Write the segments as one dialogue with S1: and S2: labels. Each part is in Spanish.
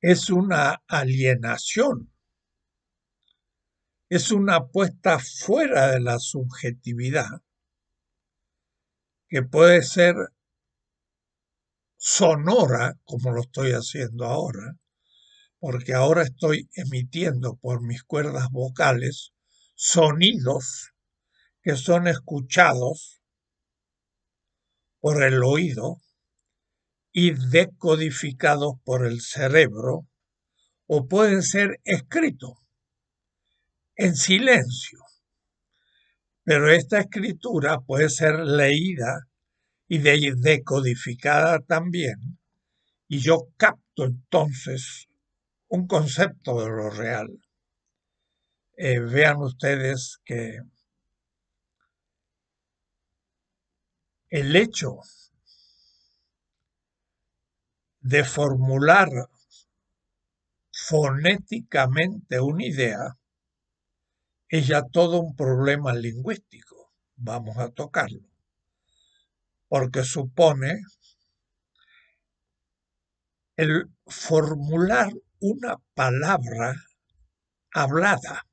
S1: es una alienación, es una puesta fuera de la subjetividad que puede ser sonora, como lo estoy haciendo ahora, porque ahora estoy emitiendo por mis cuerdas vocales sonidos que son escuchados por el oído y decodificados por el cerebro o pueden ser escritos en silencio. Pero esta escritura puede ser leída y decodificada también y yo capto entonces un concepto de lo real. Eh, vean ustedes que el hecho de formular fonéticamente una idea es ya todo un problema lingüístico. Vamos a tocarlo. Porque supone el formular una palabra hablada,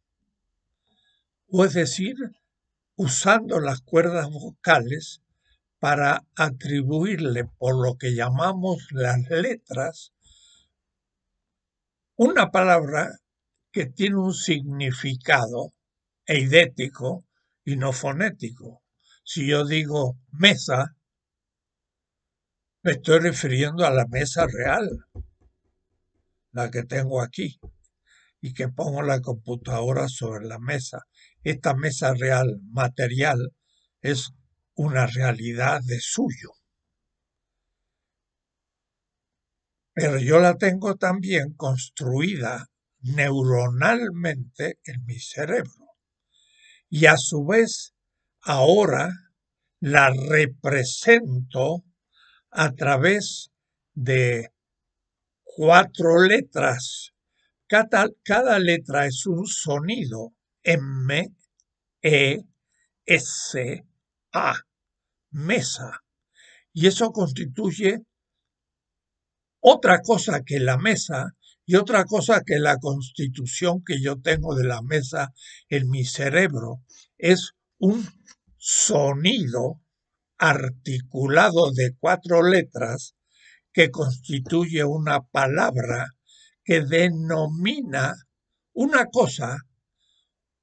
S1: o es decir, usando las cuerdas vocales para atribuirle por lo que llamamos las letras una palabra que tiene un significado eidético y no fonético. Si yo digo mesa, me estoy refiriendo a la mesa real, la que tengo aquí, y que pongo la computadora sobre la mesa. Esta mesa real, material, es una realidad de suyo. Pero yo la tengo también construida neuronalmente en mi cerebro. Y a su vez, ahora la represento a través de cuatro letras. Cada, letra es un sonido. M, E, S, A mesa. Y eso constituye otra cosa que la mesa y otra cosa que la constitución que yo tengo de la mesa en mi cerebro. Es un sonido articulado de cuatro letras que constituye una palabra que denomina una cosa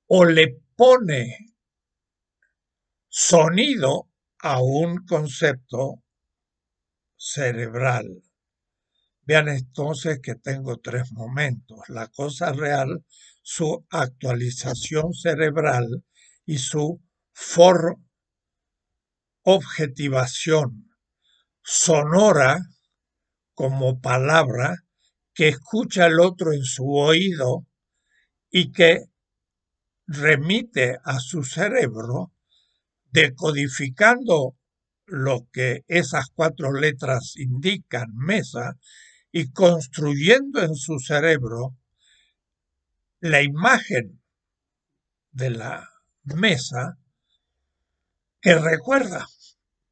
S1: o le pone sonido a un concepto cerebral. Vean entonces que tengo tres momentos, la cosa real, su actualización cerebral y su for objetivación sonora como palabra que escucha el otro en su oído y que remite a su cerebro decodificando lo que esas cuatro letras indican, mesa, y construyendo en su cerebro la imagen de la mesa que recuerda,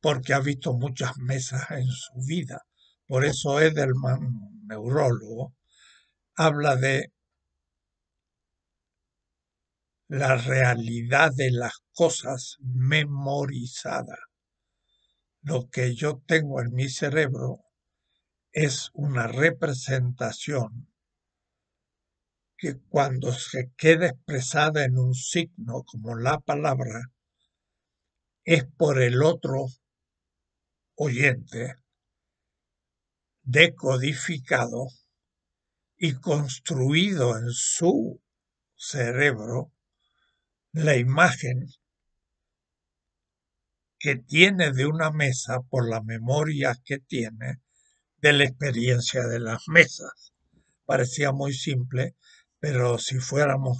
S1: porque ha visto muchas mesas en su vida. Por eso Edelman, neurólogo, habla de la realidad de las cosas memorizadas. Lo que yo tengo en mi cerebro es una representación que cuando se queda expresada en un signo como la palabra, es por el otro oyente decodificado y construido en su cerebro la imagen que tiene de una mesa por la memoria que tiene de la experiencia de las mesas. Parecía muy simple, pero si fuéramos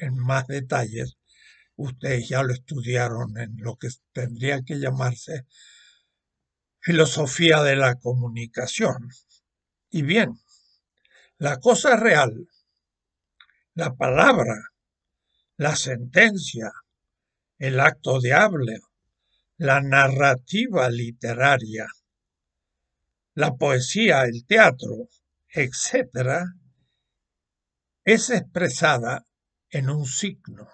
S1: en más detalles, ustedes ya lo estudiaron en lo que tendría que llamarse filosofía de la comunicación. Y bien, la cosa real, la palabra, la sentencia, el acto de hable la narrativa literaria, la poesía, el teatro, etc., es expresada en un signo.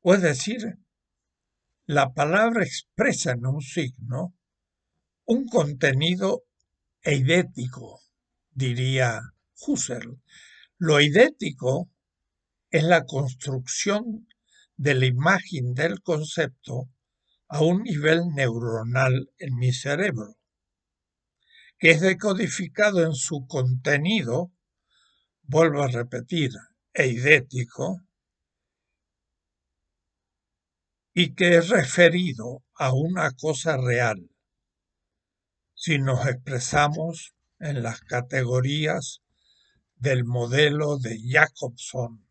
S1: O es decir, la palabra expresa en un signo un contenido eidético, diría Husserl. Lo eidético es la construcción de la imagen del concepto a un nivel neuronal en mi cerebro, que es decodificado en su contenido, vuelvo a repetir, eidético, y que es referido a una cosa real. Si nos expresamos en las categorías del modelo de Jacobson,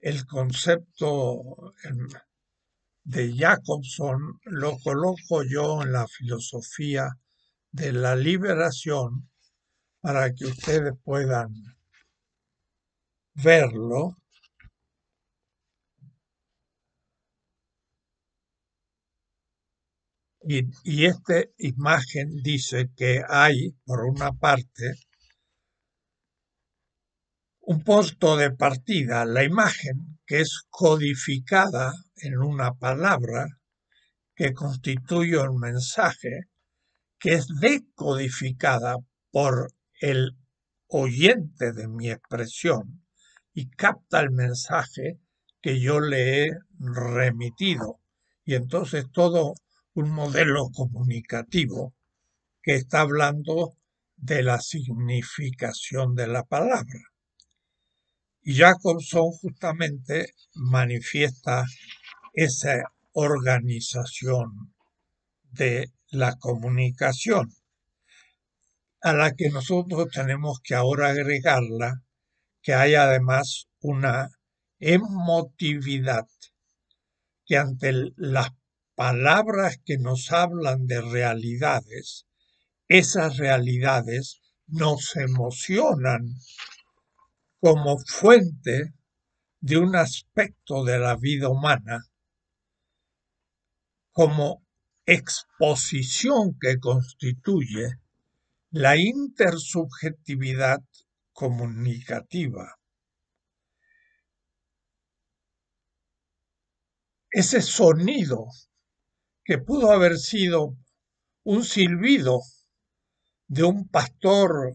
S1: el concepto, de Jacobson lo coloco yo en la filosofía de la liberación para que ustedes puedan verlo. Y, esta imagen dice que hay, por una parte, un posto de partida, la imagen que es codificada en una palabra que constituye un mensaje, que es decodificada por el oyente de mi expresión y capta el mensaje que yo le he remitido. Y entonces todo un modelo comunicativo que está hablando de la significación de la palabra. Y Jacobson justamente manifiesta esa organización de la comunicación, a la que nosotros tenemos que ahora agregarla, que hay además una emotividad, que ante las palabras que nos hablan de realidades, esas realidades nos emocionan como fuente de un aspecto de la vida humana, como exposición que constituye la intersubjetividad comunicativa. Ese sonido que pudo haber sido un silbido de un pastor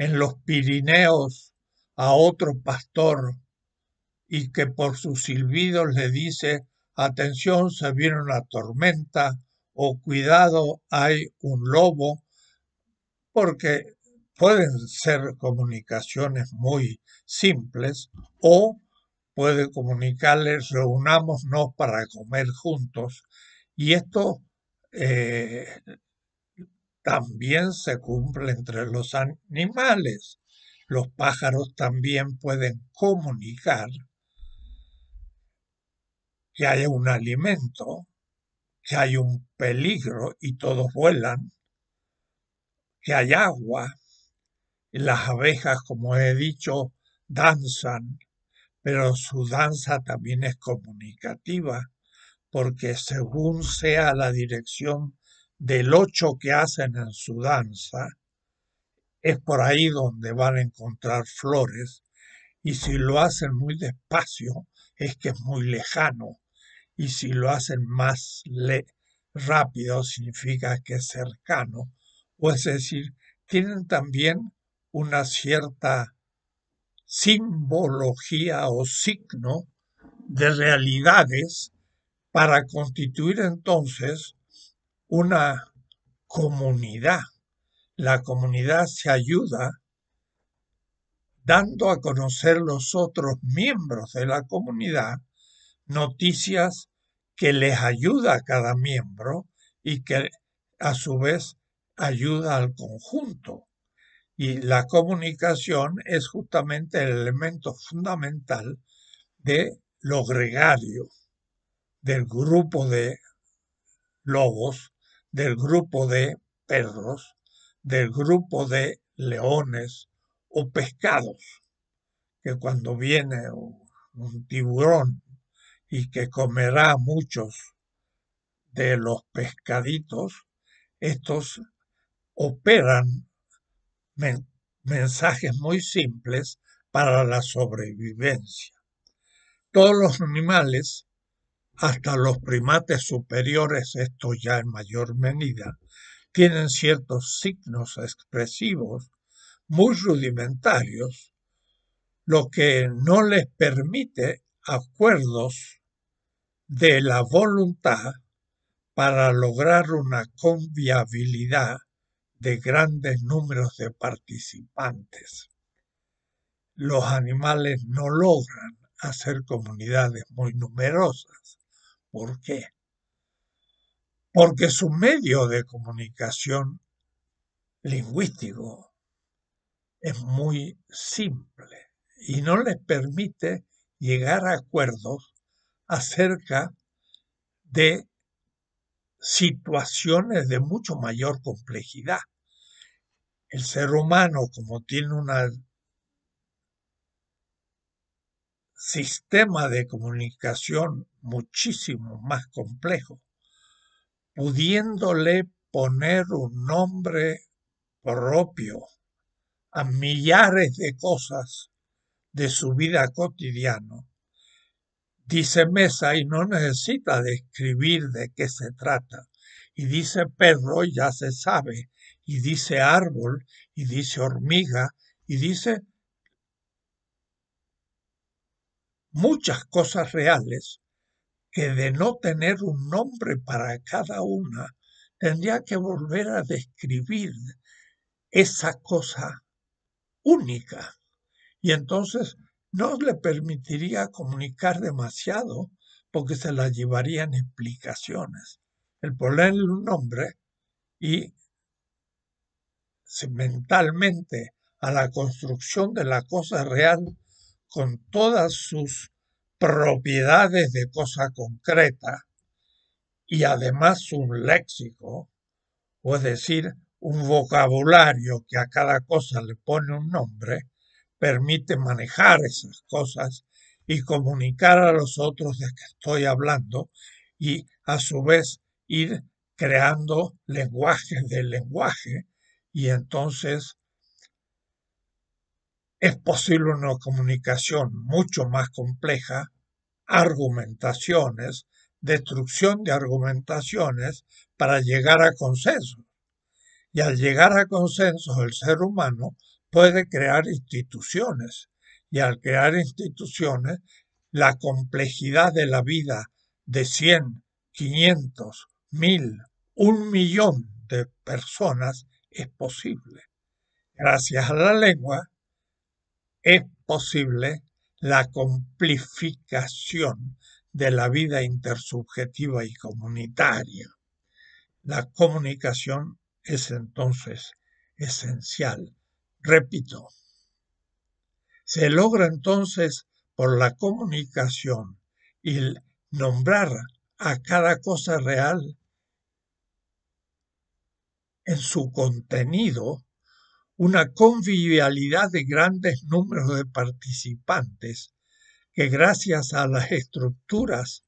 S1: en los Pirineos a otro pastor y que por sus silbidos le dice, atención, se viene una tormenta o cuidado, hay un lobo, porque pueden ser comunicaciones muy simples o puede comunicarles reunámonos para comer juntos. Y esto eh, también se cumple entre los animales. Los pájaros también pueden comunicar que hay un alimento, que hay un peligro y todos vuelan, que hay agua, las abejas, como he dicho, danzan, pero su danza también es comunicativa, porque según sea la dirección del ocho que hacen en su danza, es por ahí donde van a encontrar flores, y si lo hacen muy despacio, es que es muy lejano, y si lo hacen más rápido, significa que es cercano, o es decir, tienen también una cierta simbología o signo de realidades para constituir entonces una comunidad. La comunidad se ayuda dando a conocer los otros miembros de la comunidad noticias que les ayuda a cada miembro y que a su vez ayuda al conjunto. Y la comunicación es justamente el elemento fundamental de lo gregario, del grupo de lobos del grupo de perros, del grupo de leones o pescados, que cuando viene un tiburón y que comerá muchos de los pescaditos, estos operan mensajes muy simples para la sobrevivencia. Todos los animales hasta los primates superiores, esto ya en mayor medida, tienen ciertos signos expresivos muy rudimentarios, lo que no les permite acuerdos de la voluntad para lograr una conviabilidad de grandes números de participantes. Los animales no logran hacer comunidades muy numerosas ¿Por qué? Porque su medio de comunicación lingüístico es muy simple y no les permite llegar a acuerdos acerca de situaciones de mucho mayor complejidad. El ser humano, como tiene un sistema de comunicación muchísimo más complejo, pudiéndole poner un nombre propio a millares de cosas de su vida cotidiana, dice Mesa y no necesita describir de qué se trata, y dice perro ya se sabe, y dice árbol, y dice hormiga, y dice muchas cosas reales que de no tener un nombre para cada una, tendría que volver a describir esa cosa única. Y entonces no le permitiría comunicar demasiado porque se la llevarían explicaciones. El ponerle un nombre y mentalmente a la construcción de la cosa real con todas sus propiedades de cosa concreta y además un léxico, o es decir, un vocabulario que a cada cosa le pone un nombre, permite manejar esas cosas y comunicar a los otros de que estoy hablando y a su vez ir creando lenguajes del lenguaje y entonces es posible una comunicación mucho más compleja, argumentaciones, destrucción de argumentaciones para llegar a consenso. Y al llegar a consenso, el ser humano puede crear instituciones. Y al crear instituciones, la complejidad de la vida de 100, 500, 1000, un millón de personas es posible. Gracias a la lengua es posible la complificación de la vida intersubjetiva y comunitaria. La comunicación es entonces esencial. Repito, se logra entonces por la comunicación y el nombrar a cada cosa real en su contenido una convivialidad de grandes números de participantes que gracias a las estructuras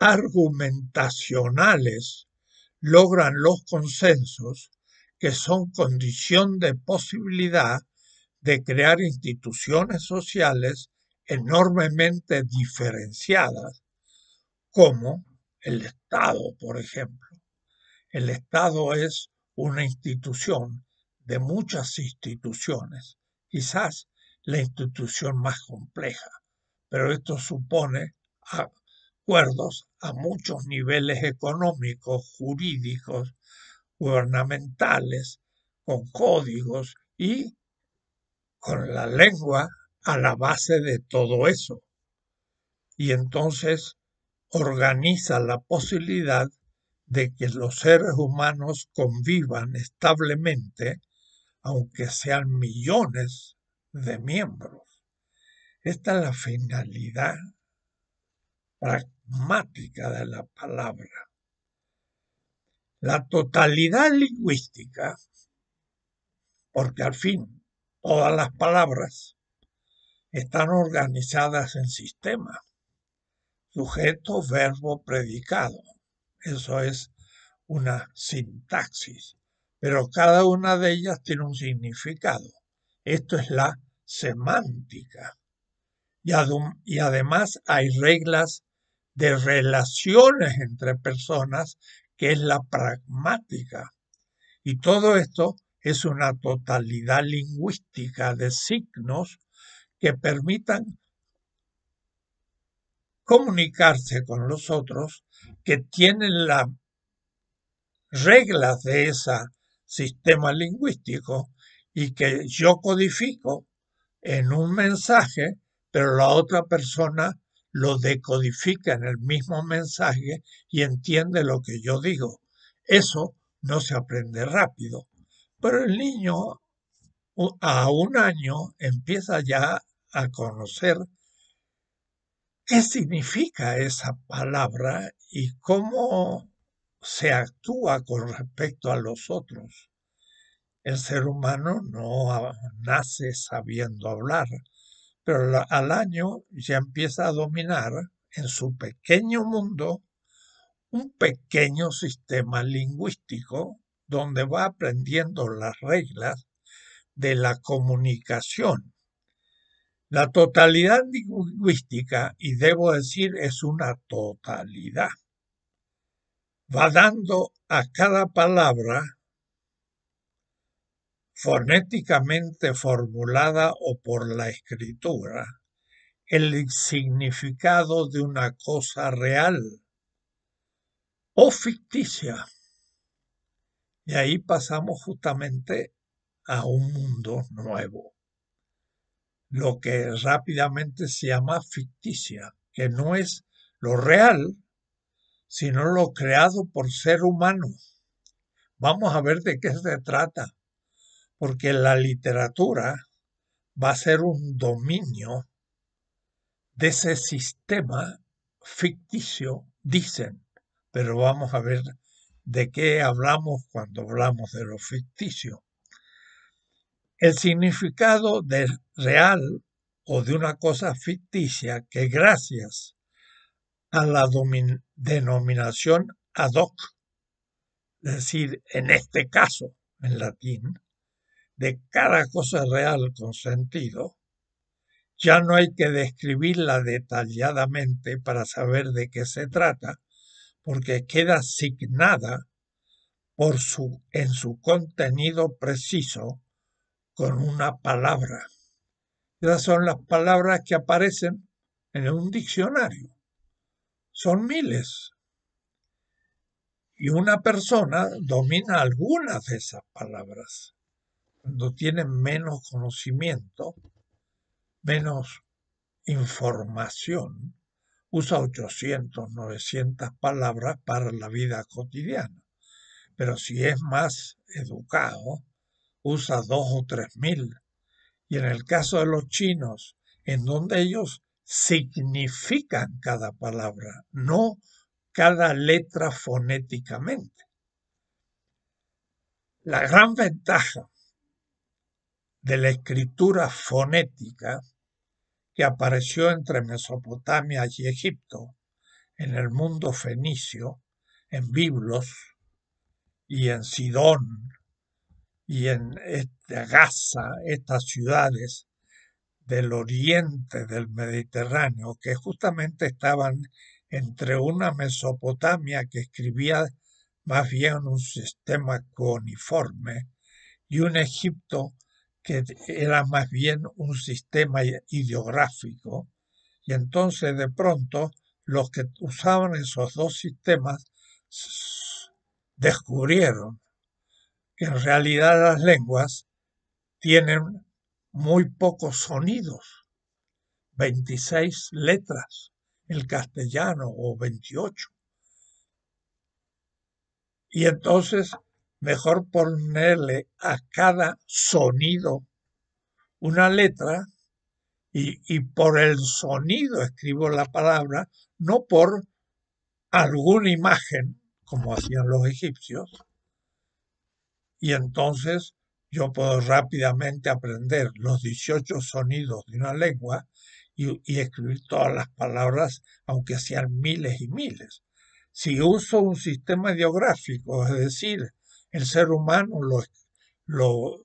S1: argumentacionales logran los consensos que son condición de posibilidad de crear instituciones sociales enormemente diferenciadas, como el Estado, por ejemplo. El Estado es una institución de muchas instituciones, quizás la institución más compleja, pero esto supone acuerdos a muchos niveles económicos, jurídicos, gubernamentales, con códigos y con la lengua a la base de todo eso. Y entonces organiza la posibilidad de que los seres humanos convivan establemente aunque sean millones de miembros. Esta es la finalidad pragmática de la palabra. La totalidad lingüística, porque al fin todas las palabras están organizadas en sistema, sujeto, verbo, predicado. Eso es una sintaxis pero cada una de ellas tiene un significado. Esto es la semántica. Y, además hay reglas de relaciones entre personas, que es la pragmática. Y todo esto es una totalidad lingüística de signos que permitan comunicarse con los otros que tienen las reglas de esa sistema lingüístico y que yo codifico en un mensaje, pero la otra persona lo decodifica en el mismo mensaje y entiende lo que yo digo. Eso no se aprende rápido. Pero el niño a un año empieza ya a conocer qué significa esa palabra y cómo se actúa con respecto a los otros. El ser humano no nace sabiendo hablar, pero al año ya empieza a dominar en su pequeño mundo un pequeño sistema lingüístico donde va aprendiendo las reglas de la comunicación. La totalidad lingüística, y debo decir, es una totalidad va dando a cada palabra fonéticamente formulada o por la escritura el significado de una cosa real o ficticia. Y ahí pasamos justamente a un mundo nuevo, lo que rápidamente se llama ficticia, que no es lo real, sino lo creado por ser humano. Vamos a ver de qué se trata, porque la literatura va a ser un dominio de ese sistema ficticio, dicen, pero vamos a ver de qué hablamos cuando hablamos de lo ficticio. El significado del real o de una cosa ficticia que gracias a la dominación, denominación ad hoc, es decir, en este caso, en latín, de cada cosa real con sentido, ya no hay que describirla detalladamente para saber de qué se trata, porque queda asignada por su, en su contenido preciso con una palabra. Esas son las palabras que aparecen en un diccionario son miles. Y una persona domina algunas de esas palabras. Cuando tiene menos conocimiento, menos información, usa 800, 900 palabras para la vida cotidiana. Pero si es más educado, usa dos o tres mil. Y en el caso de los chinos, en donde ellos significan cada palabra, no cada letra fonéticamente. La gran ventaja de la escritura fonética que apareció entre Mesopotamia y Egipto, en el mundo fenicio, en Biblos y en Sidón y en este, Gaza, estas ciudades del oriente del Mediterráneo, que justamente estaban entre una Mesopotamia que escribía más bien un sistema coniforme y un Egipto que era más bien un sistema ideográfico. Y entonces de pronto los que usaban esos dos sistemas descubrieron que en realidad las lenguas tienen muy pocos sonidos, 26 letras, el castellano o 28. Y entonces, mejor ponerle a cada sonido una letra y, y, por el sonido escribo la palabra, no por alguna imagen, como hacían los egipcios. Y entonces yo puedo rápidamente aprender los 18 sonidos de una lengua y, escribir todas las palabras, aunque sean miles y miles. Si uso un sistema ideográfico, es decir, el ser humano lo,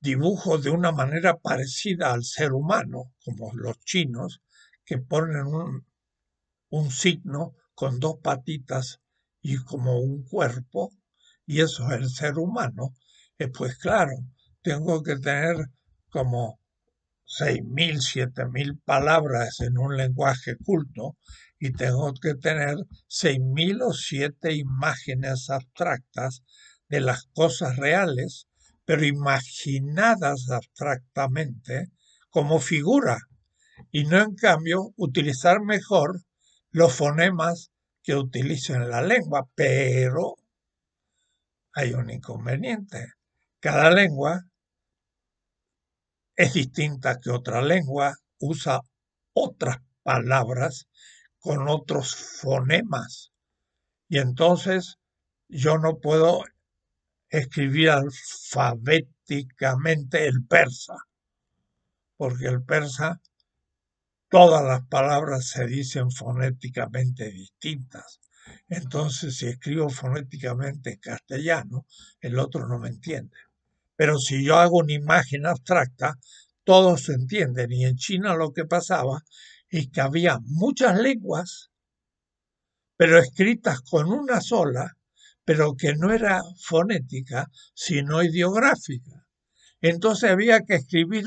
S1: dibujo de una manera parecida al ser humano, como los chinos, que ponen un, un signo con dos patitas y como un cuerpo, y eso es el ser humano. Eh, pues claro, tengo que tener como 6.000, 7.000 palabras en un lenguaje culto y tengo que tener 6.000 o 7 imágenes abstractas de las cosas reales, pero imaginadas abstractamente como figura y no en cambio utilizar mejor los fonemas que utilizo en la lengua, pero hay un inconveniente. Cada lengua es distinta que otra lengua, usa otras palabras con otros fonemas. Y entonces yo no puedo escribir alfabéticamente el persa, porque el persa todas las palabras se dicen fonéticamente distintas. Entonces, si escribo fonéticamente castellano, el otro no me entiende. Pero si yo hago una imagen abstracta, todos se entienden. Y en China lo que pasaba es que había muchas lenguas, pero escritas con una sola, pero que no era fonética, sino ideográfica. Entonces había que escribir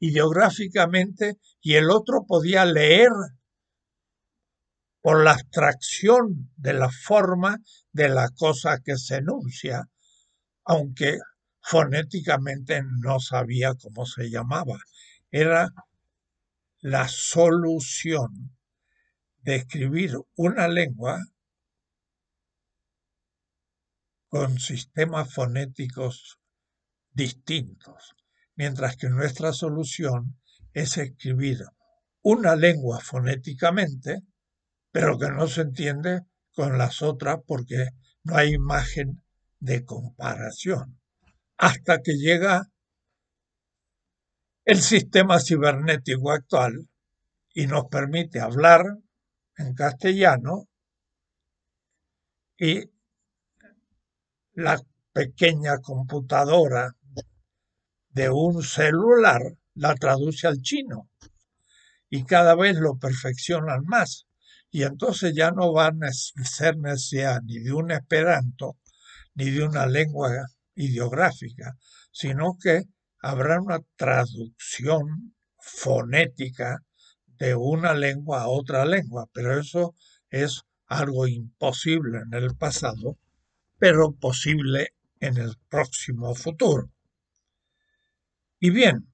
S1: ideográficamente y el otro podía leer por la abstracción de la forma de la cosa que se enuncia, aunque fonéticamente no sabía cómo se llamaba. Era la solución de escribir una lengua con sistemas fonéticos distintos, mientras que nuestra solución es escribir una lengua fonéticamente, pero que no se entiende con las otras porque no hay imagen de comparación hasta que llega el sistema cibernético actual y nos permite hablar en castellano y la pequeña computadora de un celular la traduce al chino y cada vez lo perfeccionan más y entonces ya no va a ser necesidad ni de un esperanto ni de una lengua ideográfica, sino que habrá una traducción fonética de una lengua a otra lengua, pero eso es algo imposible en el pasado, pero posible en el próximo futuro. Y bien,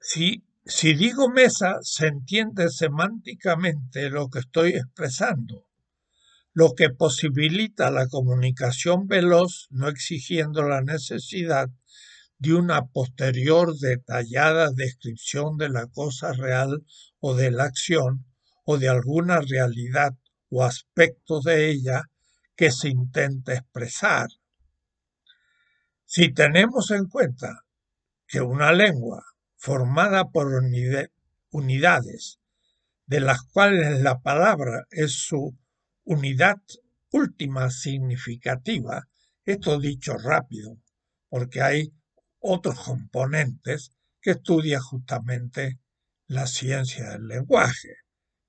S1: si, si digo mesa, se entiende semánticamente lo que estoy expresando, lo que posibilita la comunicación veloz no exigiendo la necesidad de una posterior detallada descripción de la cosa real o de la acción o de alguna realidad o aspecto de ella que se intenta expresar. Si tenemos en cuenta que una lengua formada por unidades de las cuales la palabra es su unidad última significativa, esto dicho rápido, porque hay otros componentes que estudia justamente la ciencia del lenguaje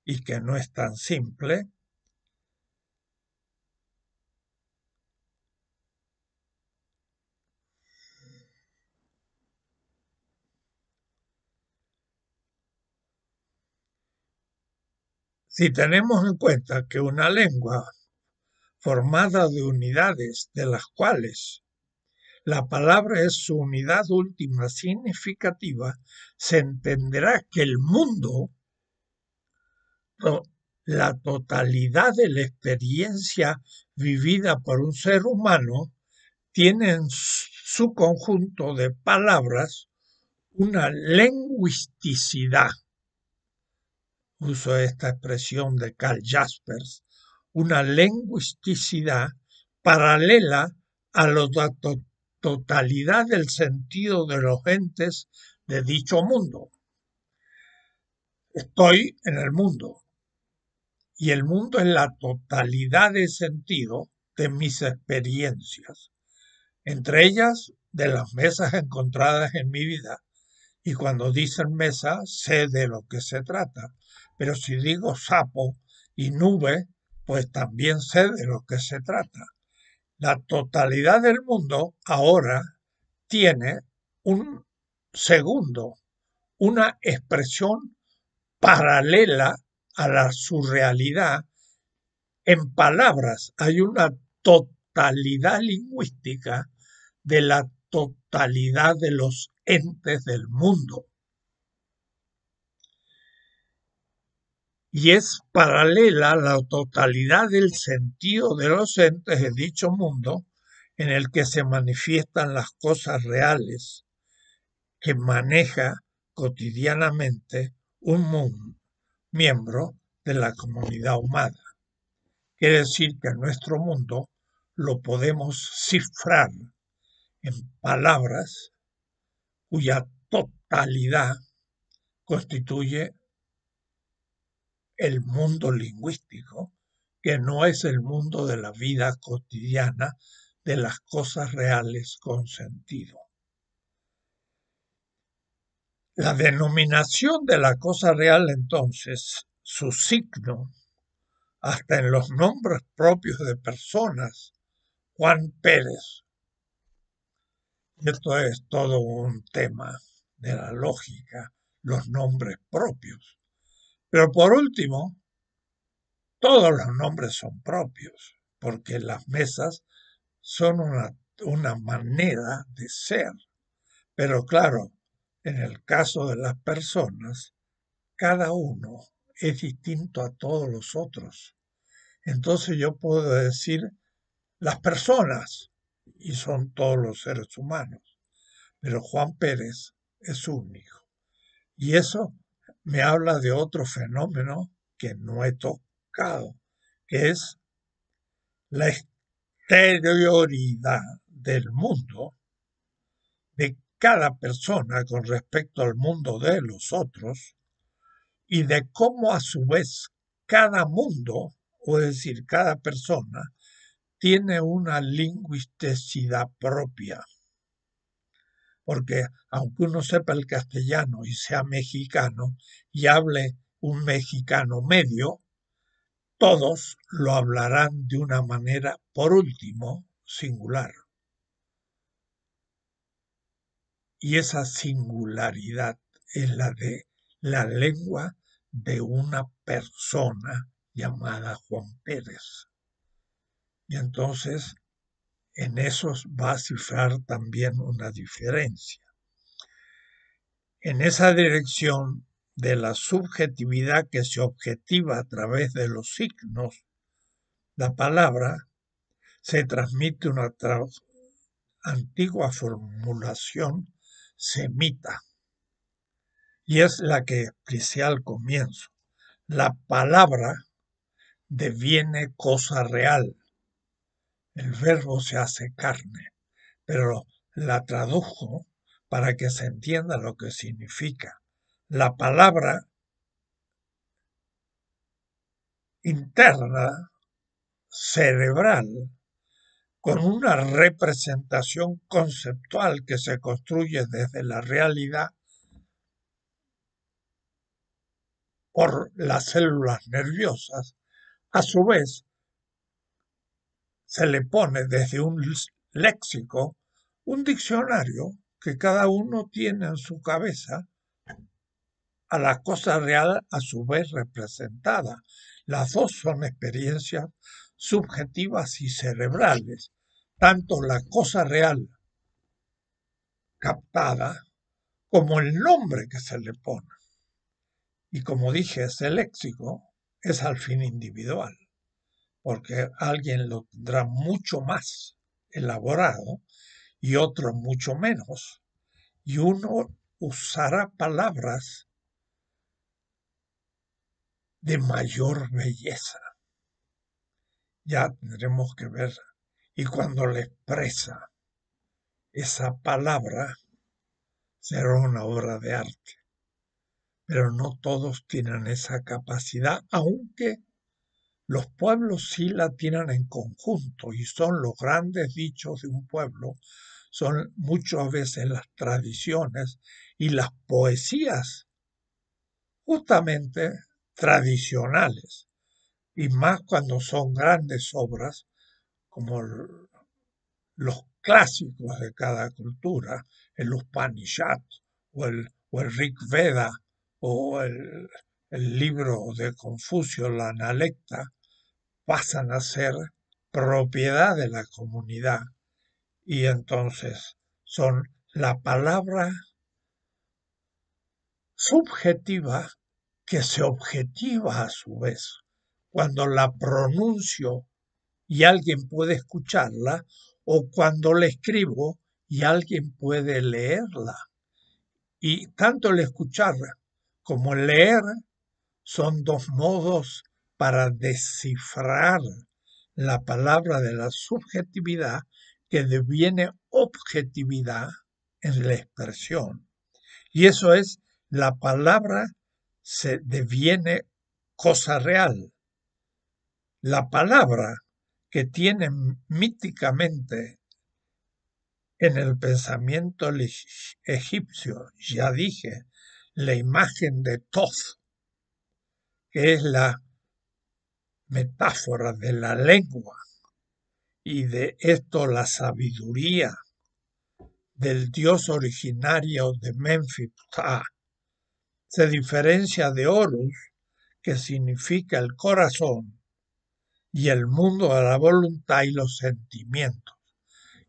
S1: y que no es tan simple Si tenemos en cuenta que una lengua formada de unidades de las cuales la palabra es su unidad última significativa, se entenderá que el mundo, la totalidad de la experiencia vivida por un ser humano, tiene en su conjunto de palabras una lingüisticidad uso esta expresión de Carl Jaspers, una lingüisticidad paralela a la totalidad del sentido de los entes de dicho mundo. Estoy en el mundo y el mundo es la totalidad de sentido de mis experiencias, entre ellas de las mesas encontradas en mi vida. Y cuando dicen mesa, sé de lo que se trata pero si digo sapo y nube, pues también sé de lo que se trata. La totalidad del mundo ahora tiene un segundo, una expresión paralela a la surrealidad. En palabras hay una totalidad lingüística de la totalidad de los entes del mundo. y es paralela la totalidad del sentido de los entes de dicho mundo en el que se manifiestan las cosas reales que maneja cotidianamente un miembro de la comunidad humana. Quiere decir que nuestro mundo lo podemos cifrar en palabras cuya totalidad constituye el mundo lingüístico, que no es el mundo de la vida cotidiana, de las cosas reales con sentido. La denominación de la cosa real entonces, su signo, hasta en los nombres propios de personas, Juan Pérez. Esto es todo un tema de la lógica, los nombres propios. Pero por último, todos los nombres son propios, porque las mesas son una, manera de ser. Pero claro, en el caso de las personas, cada uno es distinto a todos los otros. Entonces yo puedo decir las personas, y son todos los seres humanos, pero Juan Pérez es único. Y eso me habla de otro fenómeno que no he tocado, que es la exterioridad del mundo de cada persona con respecto al mundo de los otros y de cómo a su vez cada mundo, o decir, cada persona, tiene una lingüisticidad propia porque aunque uno sepa el castellano y sea mexicano y hable un mexicano medio, todos lo hablarán de una manera, por último, singular. Y esa singularidad es la de la lengua de una persona llamada Juan Pérez. Y entonces en esos va a cifrar también una diferencia. En esa dirección de la subjetividad que se objetiva a través de los signos, la palabra se transmite una antigua formulación semita. Y es la que explicé al comienzo. La palabra deviene cosa real el verbo se hace carne, pero la tradujo para que se entienda lo que significa. La palabra interna, cerebral, con una representación conceptual que se construye desde la realidad por las células nerviosas, a su vez se le pone desde un léxico un diccionario que cada uno tiene en su cabeza a la cosa real a su vez representada. Las dos son experiencias subjetivas y cerebrales. Tanto la cosa real captada como el nombre que se le pone. Y como dije, ese léxico es al fin individual porque alguien lo tendrá mucho más elaborado y otro mucho menos. Y uno usará palabras de mayor belleza. Ya tendremos que ver. Y cuando le expresa esa palabra, será una obra de arte. Pero no todos tienen esa capacidad, aunque los pueblos sí tienen en conjunto y son los grandes dichos de un pueblo, son muchas veces las tradiciones y las poesías, justamente tradicionales, y más cuando son grandes obras como los clásicos de cada cultura, el Upanishad o el, o el Rig Veda o el el libro de Confucio, la analecta, pasan a ser propiedad de la comunidad y entonces son la palabra subjetiva que se objetiva a su vez. Cuando la pronuncio y alguien puede escucharla o cuando la escribo y alguien puede leerla. Y tanto el escuchar como el leer son dos modos para descifrar la palabra de la subjetividad que deviene objetividad en la expresión. Y eso es, la palabra se deviene cosa real. La palabra que tiene míticamente en el pensamiento egipcio, ya dije, la imagen de Toth, que es la metáfora de la lengua y de esto la sabiduría del dios originario de Memphis ah, se diferencia de Horus, que significa el corazón, y el mundo de la voluntad y los sentimientos.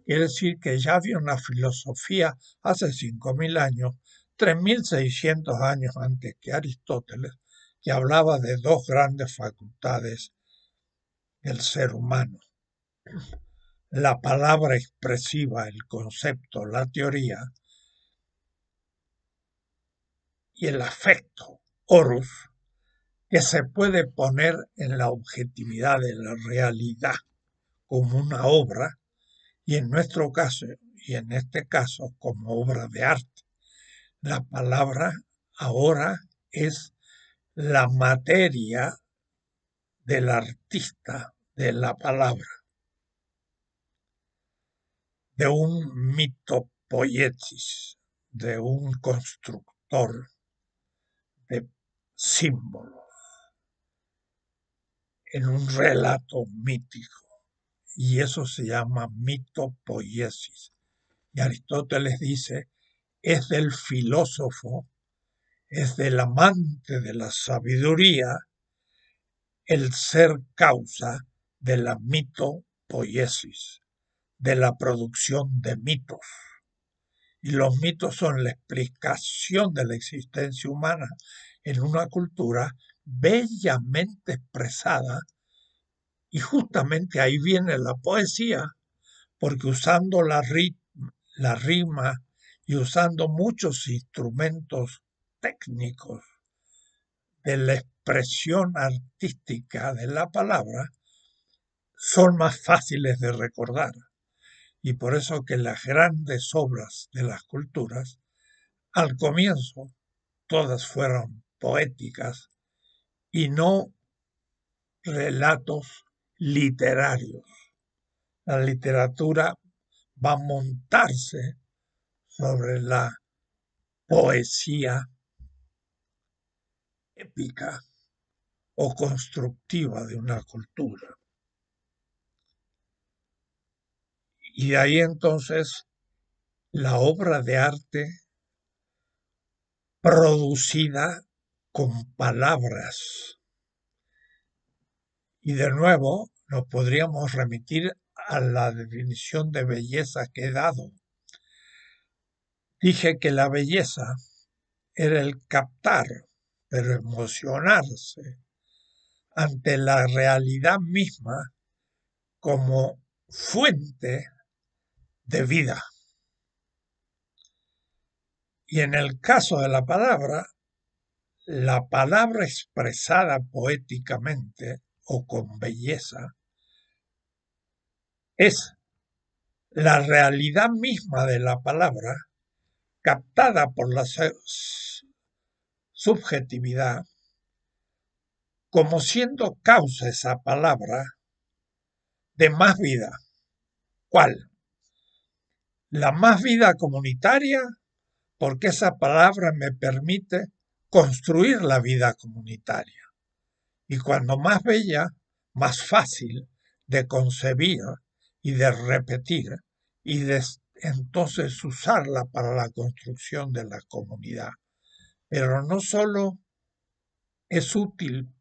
S1: Quiere decir que ya había una filosofía hace 5.000 años, 3.600 años antes que Aristóteles, que hablaba de dos grandes facultades del ser humano. La palabra expresiva, el concepto, la teoría, y el afecto, Horus que se puede poner en la objetividad de la realidad como una obra, y en nuestro caso, y en este caso, como obra de arte. La palabra ahora es la materia del artista de la palabra, de un mitopoiesis, de un constructor de símbolos, en un relato mítico. Y eso se llama mitopoiesis. Y Aristóteles dice, es del filósofo es del amante de la sabiduría el ser causa de la mitopoiesis, de la producción de mitos. Y los mitos son la explicación de la existencia humana en una cultura bellamente expresada y justamente ahí viene la poesía, porque usando la, la rima y usando muchos instrumentos técnicos de la expresión artística de la palabra son más fáciles de recordar y por eso que las grandes obras de las culturas al comienzo todas fueron poéticas y no relatos literarios. La literatura va a montarse sobre la poesía o constructiva de una cultura. Y ahí entonces la obra de arte producida con palabras. Y de nuevo nos podríamos remitir a la definición de belleza que he dado. Dije que la belleza era el captar pero emocionarse ante la realidad misma como fuente de vida. Y en el caso de la palabra, la palabra expresada poéticamente o con belleza es la realidad misma de la palabra captada por la subjetividad, como siendo causa esa palabra de más vida. ¿Cuál? La más vida comunitaria, porque esa palabra me permite construir la vida comunitaria. Y cuando más bella, más fácil de concebir y de repetir y de entonces usarla para la construcción de la comunidad pero no solo es útil,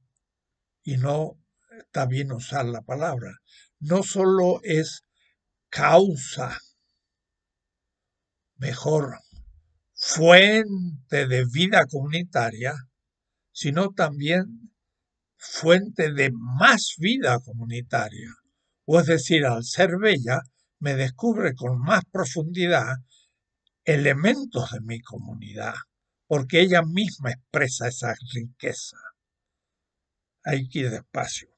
S1: y no está bien usar la palabra, no solo es causa, mejor, fuente de vida comunitaria, sino también fuente de más vida comunitaria. O es decir, al ser bella, me descubre con más profundidad elementos de mi comunidad porque ella misma expresa esa riqueza. Hay que ir despacio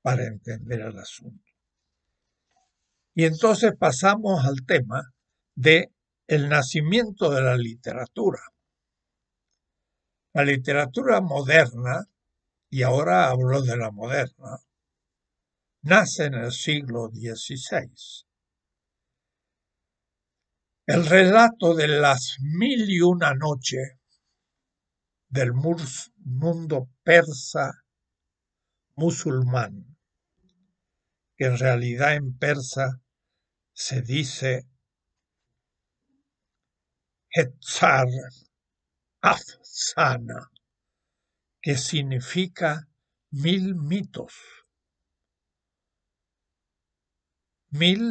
S1: para entender el asunto. Y entonces pasamos al tema de el nacimiento de la literatura. La literatura moderna, y ahora hablo de la moderna, nace en el siglo XVI. El relato de las mil y una noche del mundo persa musulmán, que en realidad en persa se dice Hetzar Afsana, que significa mil mitos, mil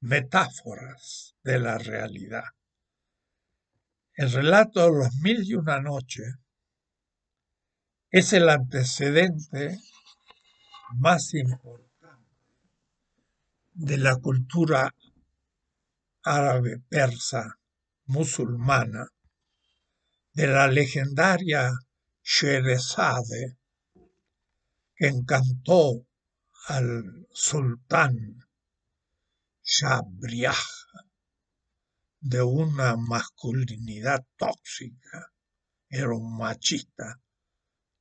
S1: metáforas de la realidad. El relato de los mil y una noche es el antecedente más importante de la cultura árabe, persa, musulmana, de la legendaria Sherezade, que encantó al sultán Shabriah de una masculinidad tóxica. Era un machista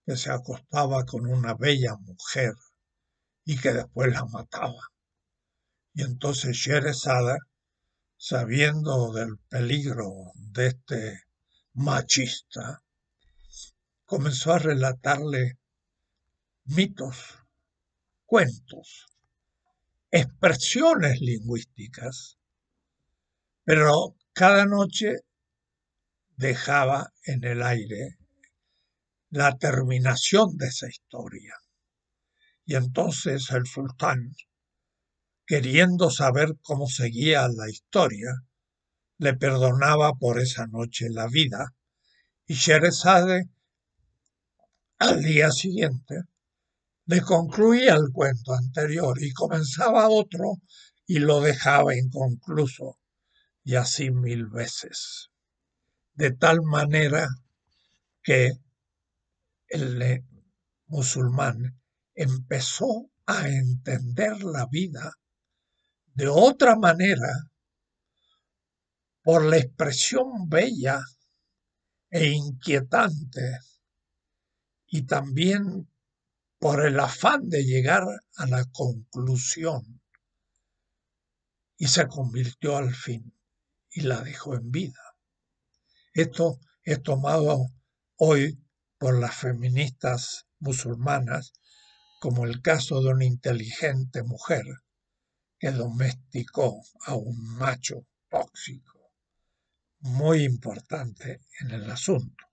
S1: que se acostaba con una bella mujer y que después la mataba. Y entonces Sherezada, sabiendo del peligro de este machista, comenzó a relatarle mitos, cuentos, expresiones lingüísticas pero cada noche dejaba en el aire la terminación de esa historia. Y entonces el sultán, queriendo saber cómo seguía la historia, le perdonaba por esa noche la vida. Y Sherezade, al día siguiente, le concluía el cuento anterior y comenzaba otro y lo dejaba inconcluso y así mil veces. De tal manera que el eh, musulmán empezó a entender la vida de otra manera por la expresión bella e inquietante y también por el afán de llegar a la conclusión y se convirtió al fin y la dejó en vida. Esto es tomado hoy por las feministas musulmanas como el caso de una inteligente mujer que domesticó a un macho tóxico, muy importante en el asunto.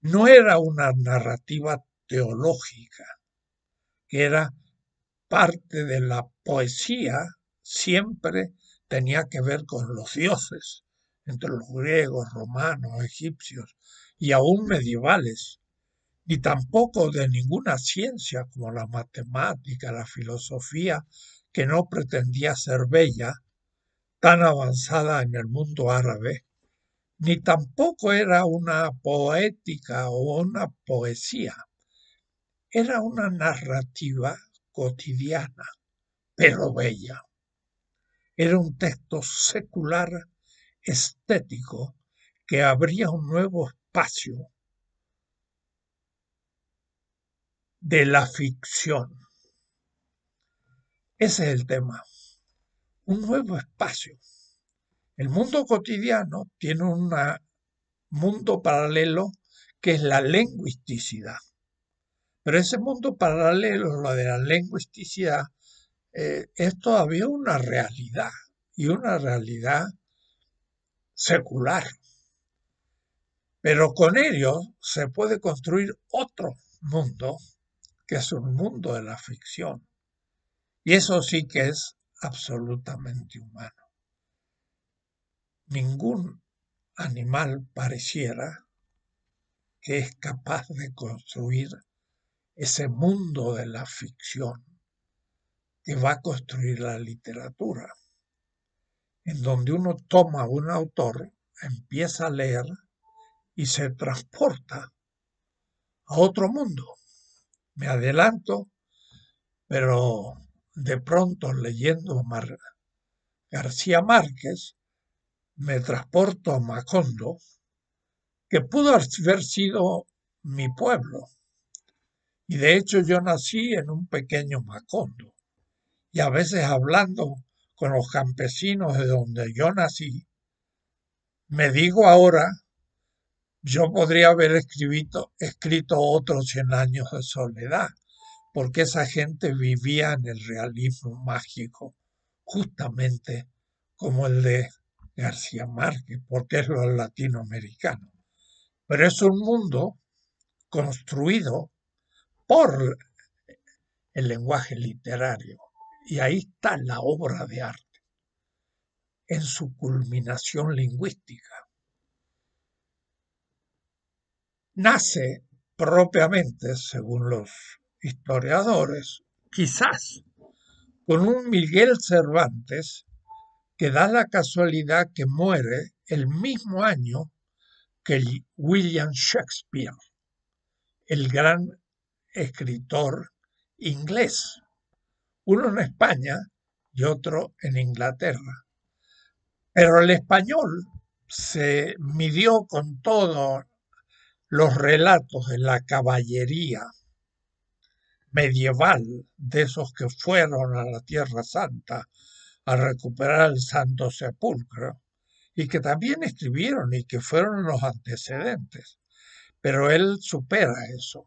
S1: No era una narrativa teológica, era parte de la poesía siempre tenía que ver con los dioses, entre los griegos, romanos, egipcios y aún medievales, ni tampoco de ninguna ciencia como la matemática, la filosofía, que no pretendía ser bella, tan avanzada en el mundo árabe, ni tampoco era una poética o una poesía, era una narrativa cotidiana,
S2: pero bella.
S1: Era un texto secular, estético, que abría un nuevo espacio de la ficción. Ese es el tema. Un nuevo espacio. El mundo cotidiano tiene un mundo paralelo que es la lingüisticidad. Pero ese mundo paralelo, lo de la lingüisticidad, eh, es todavía una realidad y una realidad secular. Pero con ello se puede construir otro mundo que es un mundo de la ficción. Y eso sí que es absolutamente humano. Ningún animal pareciera que es capaz de construir ese mundo de la ficción que va a construir la literatura, en donde uno toma un autor, empieza a leer y se transporta a otro mundo. Me adelanto, pero de pronto leyendo Mar García Márquez, me transporto a Macondo, que pudo haber sido mi pueblo. Y de hecho yo nací en un pequeño Macondo y a veces hablando con los campesinos de donde yo nací, me digo ahora, yo podría haber escrito, escrito otros 100 años de soledad, porque esa gente vivía en el realismo mágico, justamente como el de García Márquez, porque es lo latinoamericano. Pero es un mundo construido por el lenguaje literario. Y ahí está la obra de arte, en su culminación lingüística. Nace propiamente, según los historiadores, quizás con un Miguel Cervantes que da la casualidad que muere el mismo año que William Shakespeare, el gran escritor inglés uno en España y otro en Inglaterra. Pero el español se midió con todos los relatos de la caballería medieval, de esos que fueron a la Tierra Santa a recuperar el Santo Sepulcro, y que también escribieron y que fueron los antecedentes. Pero él supera eso.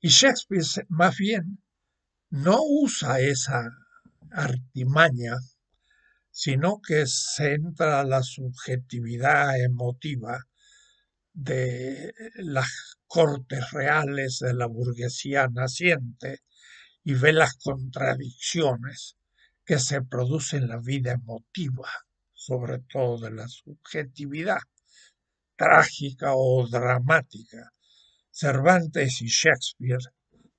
S1: Y Shakespeare más bien no usa esa artimaña, sino que centra la subjetividad emotiva de las cortes reales de la burguesía naciente y ve las contradicciones que se producen en la vida emotiva, sobre todo de la subjetividad, trágica o dramática. Cervantes y Shakespeare,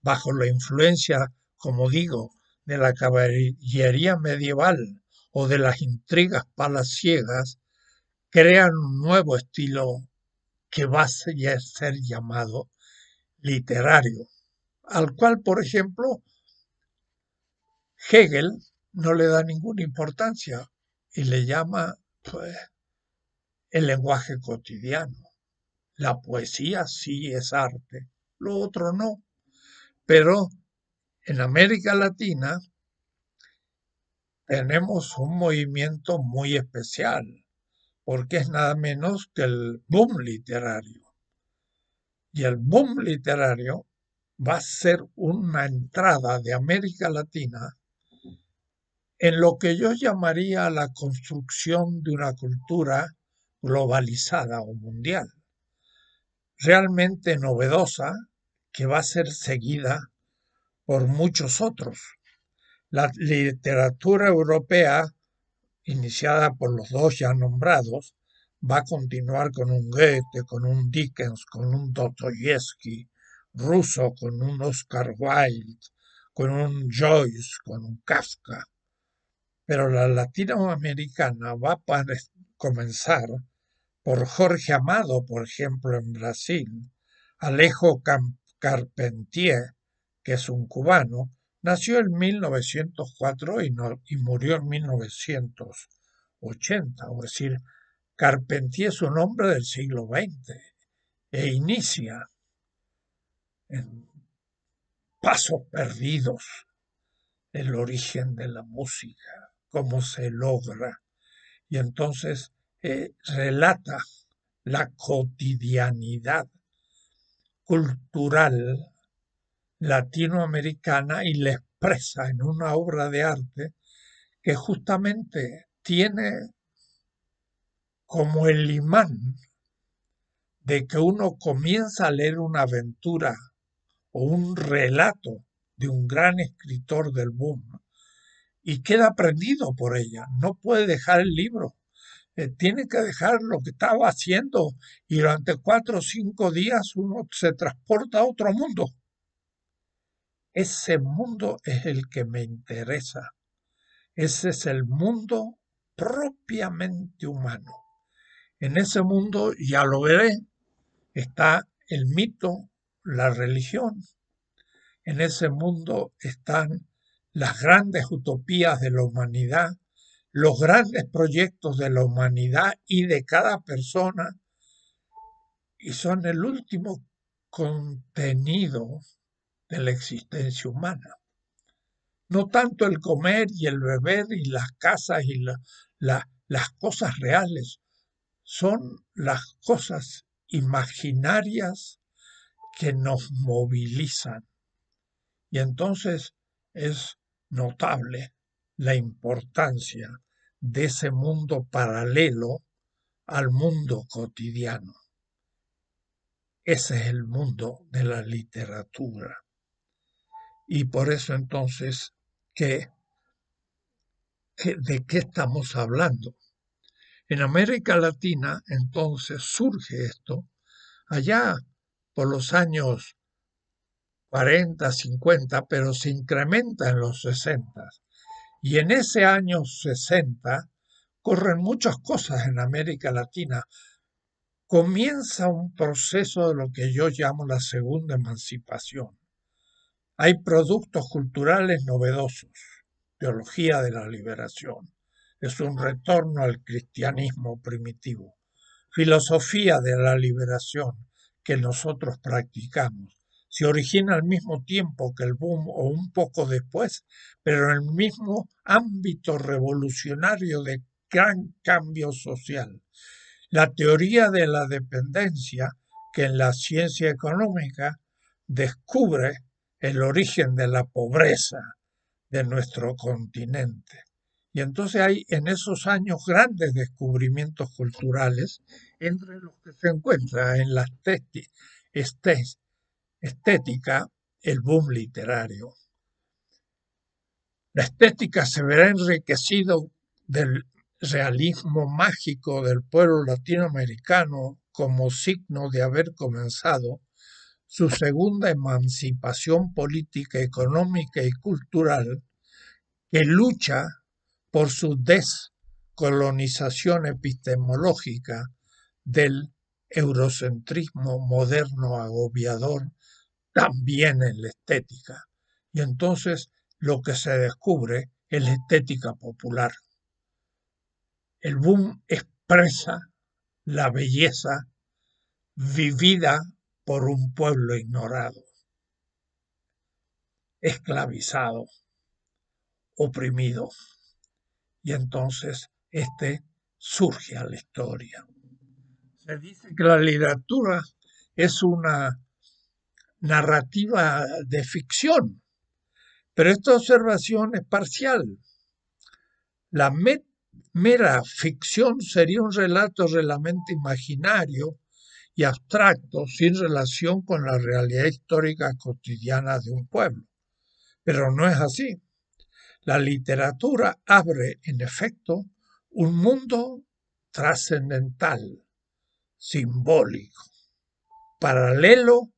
S1: bajo la influencia como digo, de la caballería medieval o de las intrigas palaciegas, crean un nuevo estilo que va a ser llamado literario, al cual, por ejemplo, Hegel no le da ninguna importancia y le llama pues, el lenguaje cotidiano. La poesía sí es arte, lo otro no. Pero en América Latina tenemos un movimiento muy especial, porque es nada menos que el boom literario. Y el boom literario va a ser una entrada de América Latina en lo que yo llamaría la construcción de una cultura globalizada o mundial, realmente novedosa, que va a ser seguida por muchos otros. La literatura europea, iniciada por los dos ya nombrados, va a continuar con un Goethe, con un Dickens, con un Dostoyevsky, ruso, con un Oscar Wilde, con un Joyce, con un Kafka. Pero la latinoamericana va a comenzar por Jorge Amado, por ejemplo, en Brasil, Alejo Carpentier, que es un cubano, nació en 1904 y, y murió en 1980, o es decir, Carpentier es un hombre del siglo XX e inicia en pasos perdidos el origen de la música, cómo se logra. Y entonces eh, relata la cotidianidad cultural latinoamericana y la expresa en una obra de arte que justamente tiene como el imán de que uno comienza a leer una aventura o un relato de un gran escritor del boom y queda prendido por ella, no puede dejar el libro, eh, tiene que dejar lo que estaba haciendo y durante cuatro o cinco días uno se transporta a otro mundo ese mundo es el que me interesa. Ese es el mundo propiamente humano. En ese mundo, ya lo veré, está el mito, la religión. En ese mundo están las grandes utopías de la humanidad, los grandes proyectos de la humanidad y de cada persona, y son el último contenido de la existencia humana. No tanto el comer y el beber y las casas y las cosas reales, son las cosas imaginarias que nos movilizan. Y entonces es notable la importancia de ese mundo paralelo al mundo cotidiano. Ese es el mundo de la literatura. Y por eso entonces, ¿qué? ¿de qué estamos hablando? En América Latina entonces surge esto, allá por los años 40, 50, pero se incrementa en los 60. Y en ese año 60 corren muchas cosas en América Latina. Comienza un proceso de lo que yo llamo la segunda emancipación. Hay productos culturales novedosos. Teología de la liberación. Es un retorno al cristianismo primitivo. Filosofía de la liberación que nosotros practicamos. Se origina al mismo tiempo que el boom o un poco después, pero en el mismo ámbito revolucionario de gran cambio social. La teoría de la dependencia que en la ciencia económica descubre el origen de la pobreza de nuestro continente. Y entonces hay en esos años grandes descubrimientos culturales, entre los que se encuentra en la estética el boom literario. La estética se verá enriquecida del realismo mágico del pueblo latinoamericano como signo de haber comenzado su segunda emancipación política, económica y cultural, que lucha por su descolonización epistemológica del eurocentrismo moderno agobiador también en la estética. Y entonces lo que se descubre es la estética popular. El boom expresa la belleza vivida por un pueblo ignorado, esclavizado, oprimido. Y entonces este surge a la historia. Se dice que la literatura es una narrativa de ficción, pero esta observación es parcial. La mera ficción sería un relato realmente imaginario y abstracto sin relación con la realidad histórica cotidiana de un pueblo. Pero no es así. La literatura abre, en efecto, un mundo trascendental, simbólico, paralelo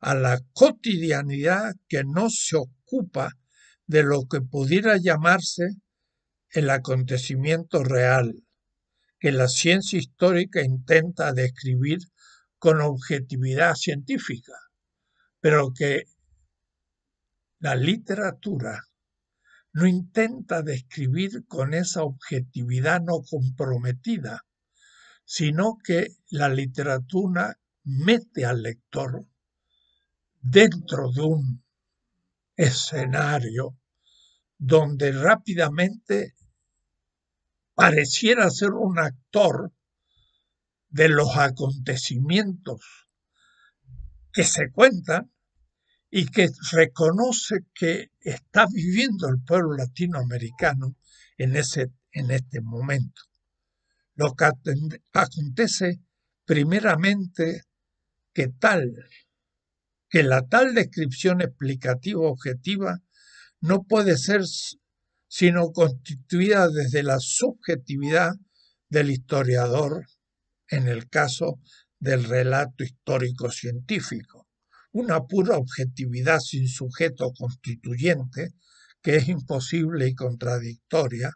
S1: a la cotidianidad que no se ocupa de lo que pudiera llamarse el acontecimiento real, que la ciencia histórica intenta describir con objetividad científica, pero que la literatura no intenta describir con esa objetividad no comprometida, sino que la literatura mete al lector dentro de un escenario donde rápidamente pareciera ser un actor de los acontecimientos que se cuentan y que reconoce que está viviendo el pueblo latinoamericano en, ese, en este momento. Lo que acontece primeramente que tal, que la tal descripción explicativa objetiva no puede ser sino constituida desde la subjetividad del historiador en el caso del relato histórico científico, una pura objetividad sin sujeto constituyente que es imposible y contradictoria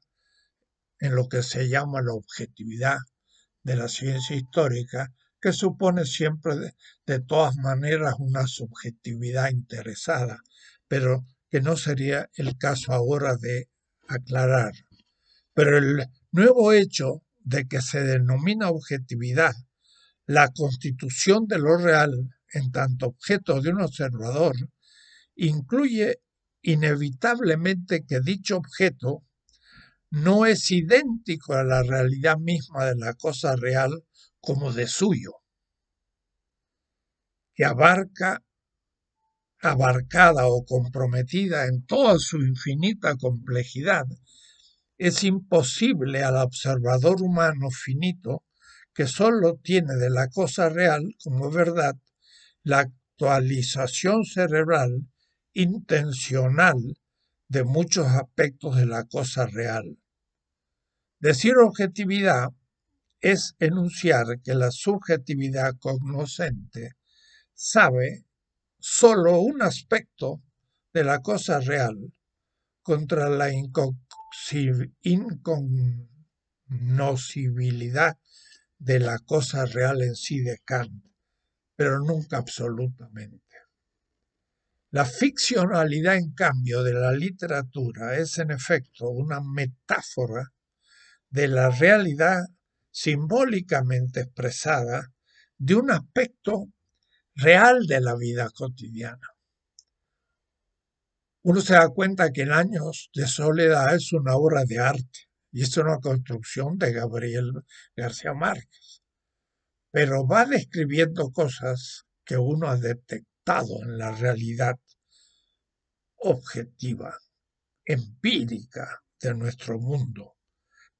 S1: en lo que se llama la objetividad de la ciencia histórica, que supone siempre de, todas maneras una subjetividad interesada, pero que no sería el caso ahora de aclarar. Pero el nuevo hecho de que se denomina objetividad la constitución de lo real en tanto objeto de un observador, incluye inevitablemente que dicho objeto no es idéntico a la realidad misma de la cosa real como de suyo, que abarca, abarcada o comprometida en toda su infinita complejidad es imposible al observador humano finito, que sólo tiene de la cosa real como verdad, la actualización cerebral intencional de muchos aspectos de la cosa real. Decir objetividad es enunciar que la subjetividad cognoscente sabe solo un aspecto de la cosa real contra la inco incognoscibilidad de la cosa real en sí de Kant, pero nunca absolutamente. La ficcionalidad, en cambio, de la literatura es en efecto una metáfora de la realidad simbólicamente expresada de un aspecto real de la vida cotidiana uno se da cuenta que el Años de Soledad es una obra de arte y es una construcción de Gabriel García Márquez. Pero va describiendo cosas que uno ha detectado en la realidad objetiva, empírica de nuestro mundo,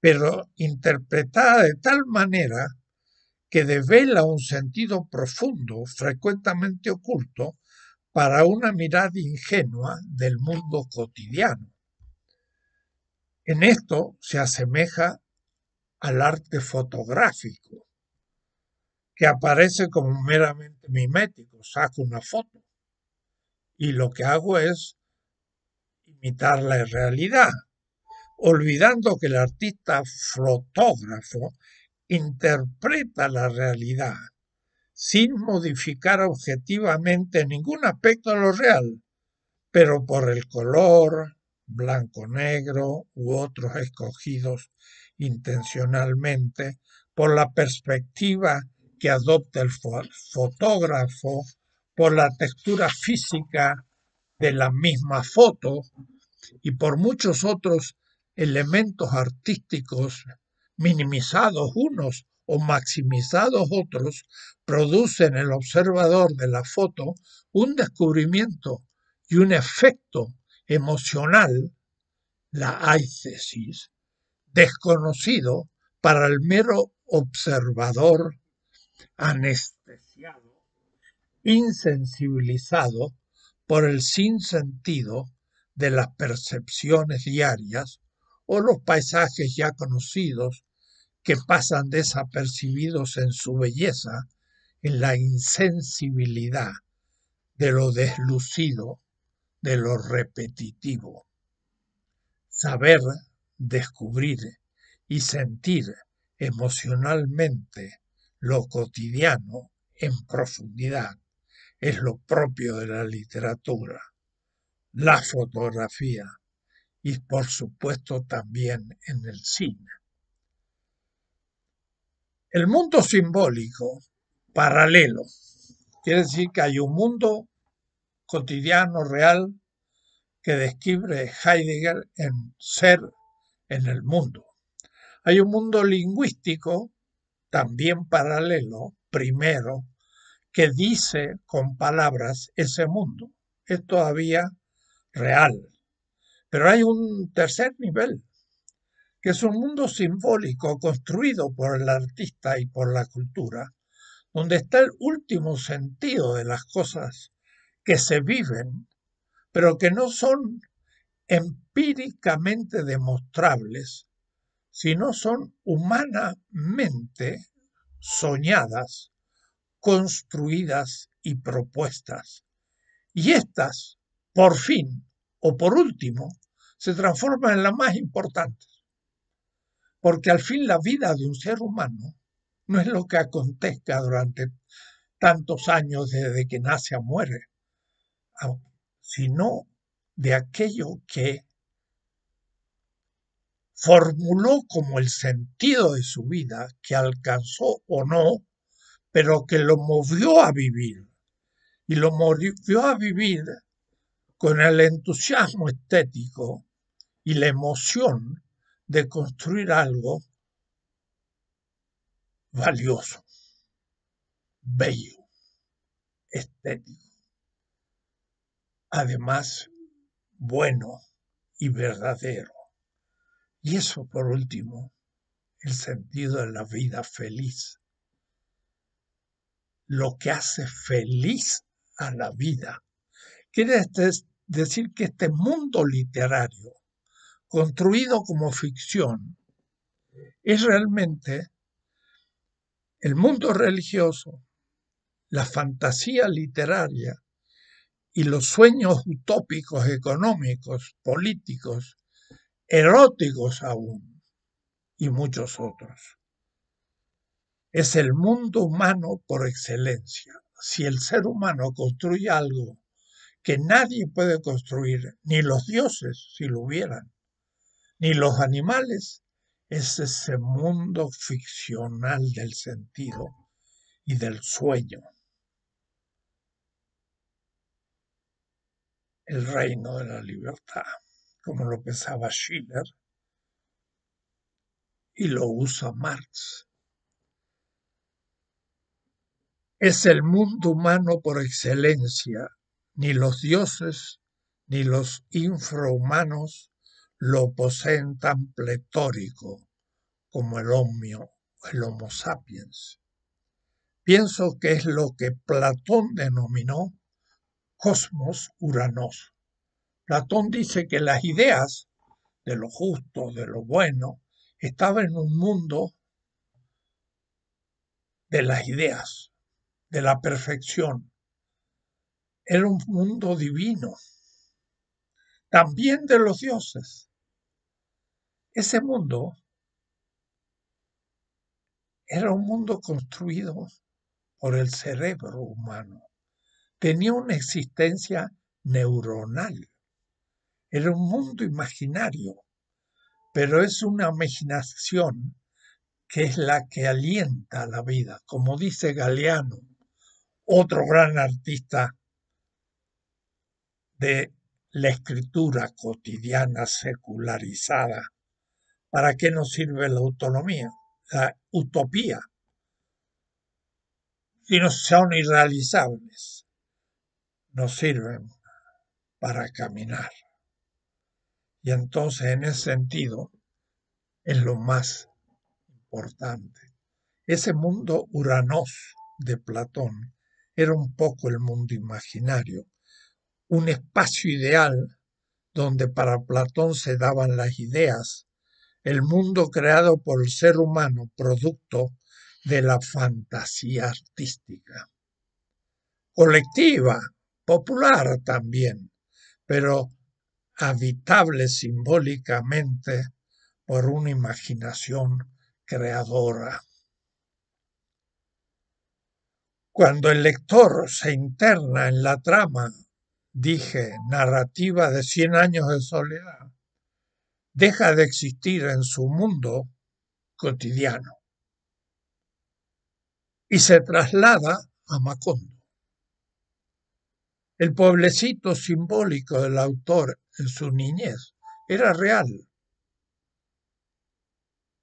S1: pero interpretada de tal manera que devela un sentido profundo, frecuentemente oculto, para una mirada ingenua del mundo cotidiano. En esto se asemeja al arte fotográfico, que aparece como meramente mimético, saco una foto y lo que hago es imitar la realidad, olvidando que el artista fotógrafo interpreta la realidad sin modificar objetivamente ningún aspecto de lo real, pero por el color, blanco-negro u otros escogidos intencionalmente, por la perspectiva que adopta el fotógrafo, por la textura física de la misma foto y por muchos otros elementos artísticos minimizados unos o maximizados otros producen en el observador de la foto un descubrimiento y un efecto emocional, la aicesis, desconocido para el mero observador anestesiado, insensibilizado por el sinsentido de las percepciones diarias o los paisajes ya conocidos que pasan desapercibidos en su belleza, en la insensibilidad de lo deslucido, de lo repetitivo. Saber descubrir y sentir emocionalmente lo cotidiano en profundidad es lo propio de la literatura, la fotografía y por supuesto también en el cine. El mundo simbólico paralelo, quiere decir que hay un mundo cotidiano, real, que describe Heidegger en ser en el mundo. Hay un mundo lingüístico, también paralelo, primero, que dice con palabras ese mundo. Es todavía real. Pero hay un tercer nivel, que es un mundo simbólico construido por el artista y por la cultura, donde está el último sentido de las cosas que se viven, pero que no son empíricamente demostrables, sino son humanamente soñadas, construidas y propuestas. Y estas, por fin o por último, se transforman en las más importantes. Porque al fin la vida de un ser humano no es lo que acontezca durante tantos años desde que nace a muere, sino de aquello que formuló como el sentido de su vida, que alcanzó o no, pero que lo movió a vivir. Y lo movió a vivir con el entusiasmo estético y la emoción de construir algo valioso, bello, estético, además bueno y verdadero. Y eso por último, el sentido de la vida feliz. Lo que hace feliz a la vida. Quiere decir que este mundo literario construido como ficción, es realmente el mundo religioso, la fantasía literaria y los sueños utópicos económicos, políticos, eróticos aún, y muchos otros. Es el mundo humano por excelencia. Si el ser humano construye algo que nadie puede construir, ni los dioses si lo hubieran, ni los animales. Es ese mundo ficcional del sentido y del sueño. El reino de la libertad, como lo pensaba Schiller, y lo usa Marx. Es el mundo humano por excelencia, ni los dioses ni los infrahumanos lo poseen tan pletórico como el, homio, el Homo sapiens. Pienso que es lo que Platón denominó cosmos uranos. Platón dice que las ideas de lo justo, de lo bueno, estaban en un mundo de las ideas, de la perfección. Era un mundo divino, también de los dioses. Ese mundo era un mundo construido por el cerebro humano. Tenía una existencia neuronal. Era un mundo imaginario, pero es una imaginación que es la que alienta la vida, como dice Galeano, otro gran artista de la escritura cotidiana secularizada ¿Para qué nos sirve la autonomía, la utopía? Si no son irrealizables, nos sirven para caminar. Y entonces en ese sentido es lo más importante. Ese mundo uranoso de Platón era un poco el mundo imaginario, un espacio ideal donde para Platón se daban las ideas el mundo creado por el ser humano, producto de la fantasía artística. Colectiva, popular también, pero habitable simbólicamente por una imaginación creadora. Cuando el lector se interna en la trama, dije, narrativa de Cien años de soledad, deja de existir en su mundo cotidiano y se traslada a Macondo. El pueblecito simbólico del autor en su niñez era real,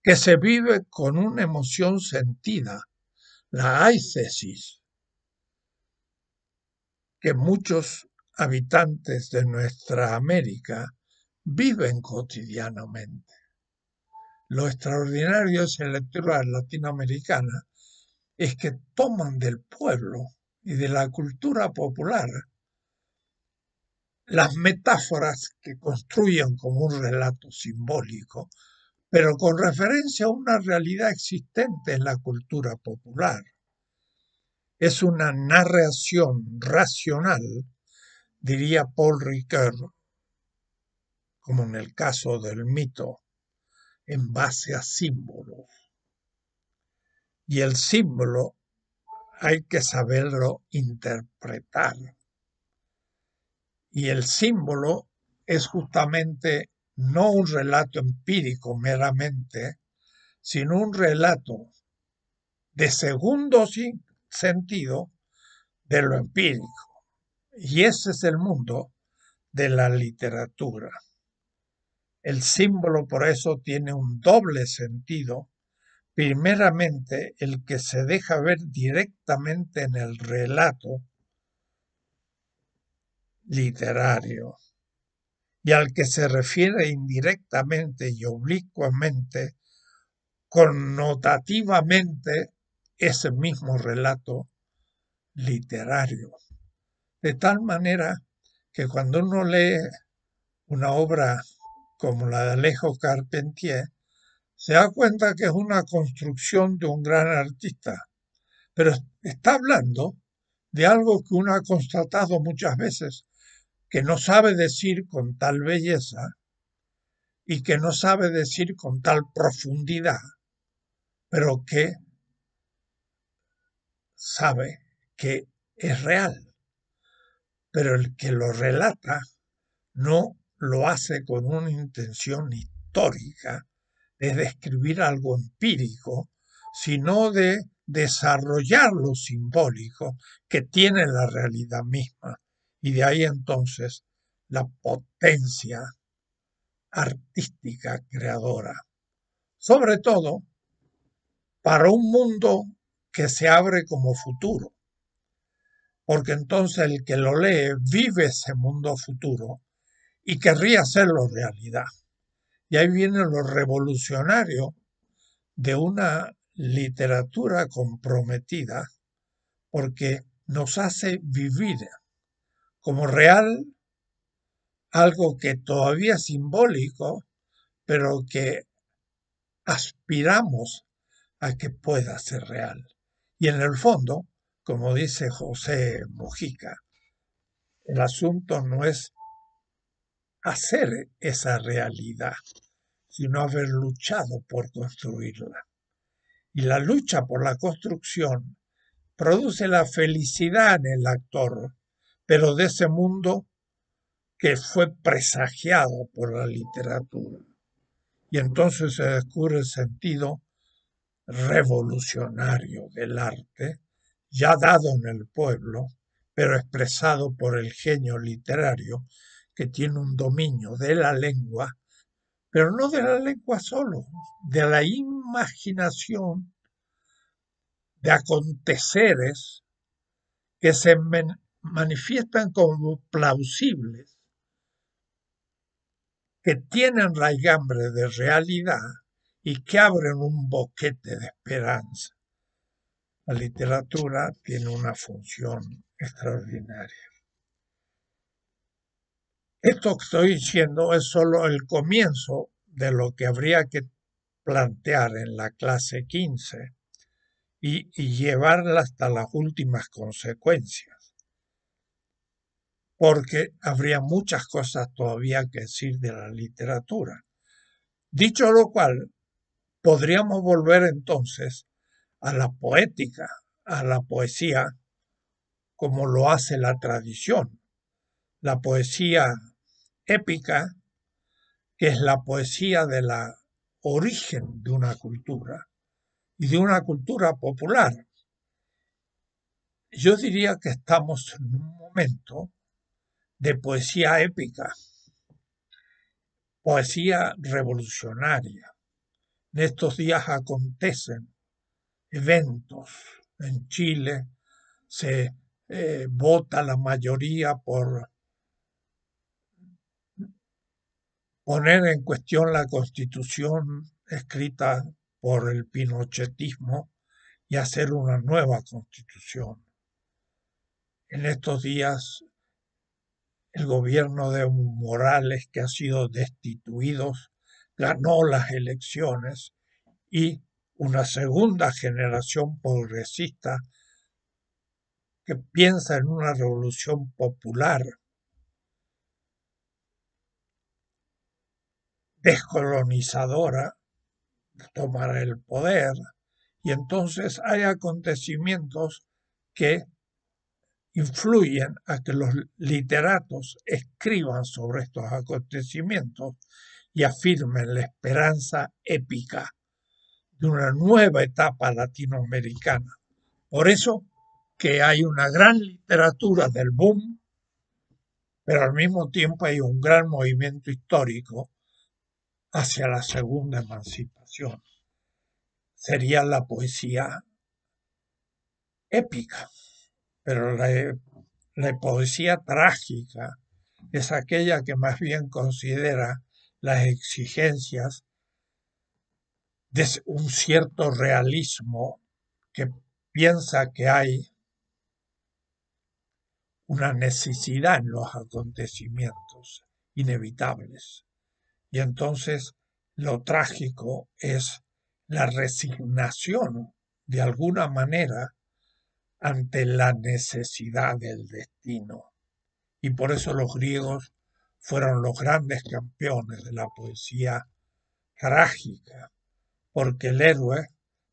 S1: que se vive con una emoción sentida, la aicesis, que muchos habitantes de nuestra América viven cotidianamente. Lo extraordinario de esa lectura latinoamericana es que toman del pueblo y de la cultura popular las metáforas que construyen como un relato simbólico, pero con referencia a una realidad existente en la cultura popular. Es una narración racional, diría Paul Ricoeur, como en el caso del mito, en base a símbolos. Y el símbolo hay que saberlo interpretar. Y el símbolo es justamente no un relato empírico meramente, sino un relato de segundo sentido de lo empírico. Y ese es el mundo de la literatura. El símbolo por eso tiene un doble sentido. Primeramente, el que se deja ver directamente en el relato literario y al que se refiere indirectamente y oblicuamente, connotativamente, ese mismo relato literario. De tal manera que cuando uno lee una obra como la de Alejo Carpentier, se da cuenta que es una construcción de un gran artista, pero está hablando de algo que uno ha constatado muchas veces, que no sabe decir con tal belleza y que no sabe decir con tal profundidad, pero que sabe que es real. Pero el que lo relata no lo hace con una intención histórica de describir algo empírico, sino de desarrollar lo simbólico que tiene la realidad misma. Y de ahí entonces la potencia artística creadora. Sobre todo para un mundo que se abre como futuro. Porque entonces el que lo lee vive ese mundo futuro y querría hacerlo realidad. Y ahí viene lo revolucionario de una literatura comprometida porque nos hace vivir como real algo que todavía es simbólico, pero que aspiramos a que pueda ser real. Y en el fondo, como dice José Mujica, el asunto no es hacer esa realidad, sino haber luchado por construirla. Y la lucha por la construcción produce la felicidad en el actor, pero de ese mundo que fue presagiado por la literatura. Y entonces se descubre el sentido revolucionario del arte, ya dado en el pueblo, pero expresado por el genio literario, que tiene un dominio de la lengua, pero no de la lengua solo, de la imaginación de aconteceres que se manifiestan como plausibles, que tienen raigambre de realidad y que abren un boquete de esperanza. La literatura tiene una función extraordinaria. Esto que estoy diciendo es solo el comienzo de lo que habría que plantear en la clase 15 y, y llevarla hasta las últimas consecuencias, porque habría muchas cosas todavía que decir de la literatura. Dicho lo cual, podríamos volver entonces a la poética, a la poesía, como lo hace la tradición. La poesía épica, que es la poesía de la origen de una cultura y de una cultura popular. Yo diría que estamos en un momento de poesía épica, poesía revolucionaria. En estos días acontecen eventos en Chile, se eh, vota la mayoría por poner en cuestión la constitución escrita por el pinochetismo y hacer una nueva constitución. En estos días, el gobierno de Morales, que ha sido destituido, ganó las elecciones y una segunda generación progresista que piensa en una revolución popular descolonizadora tomar el poder y entonces hay acontecimientos que influyen a que los literatos escriban sobre estos acontecimientos y afirmen la esperanza épica de una nueva etapa latinoamericana. Por eso que hay una gran literatura del boom, pero al mismo tiempo hay un gran movimiento histórico hacia la segunda emancipación. Sería la poesía épica, pero la, la poesía trágica es aquella que más bien considera las exigencias de un cierto realismo que piensa que hay una necesidad en los acontecimientos inevitables. Y entonces lo trágico es la resignación, de alguna manera, ante la necesidad del destino. Y por eso los griegos fueron los grandes campeones de la poesía trágica, porque el héroe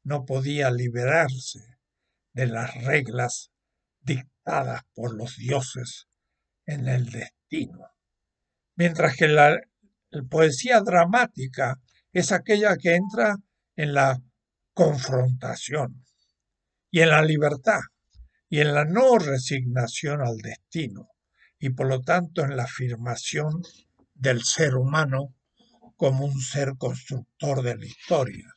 S1: no podía liberarse de las reglas dictadas por los dioses en el destino. Mientras que la poesía dramática es aquella que entra en la confrontación y en la libertad y en la no resignación al destino y por lo tanto en la afirmación del ser humano como un ser constructor de la historia.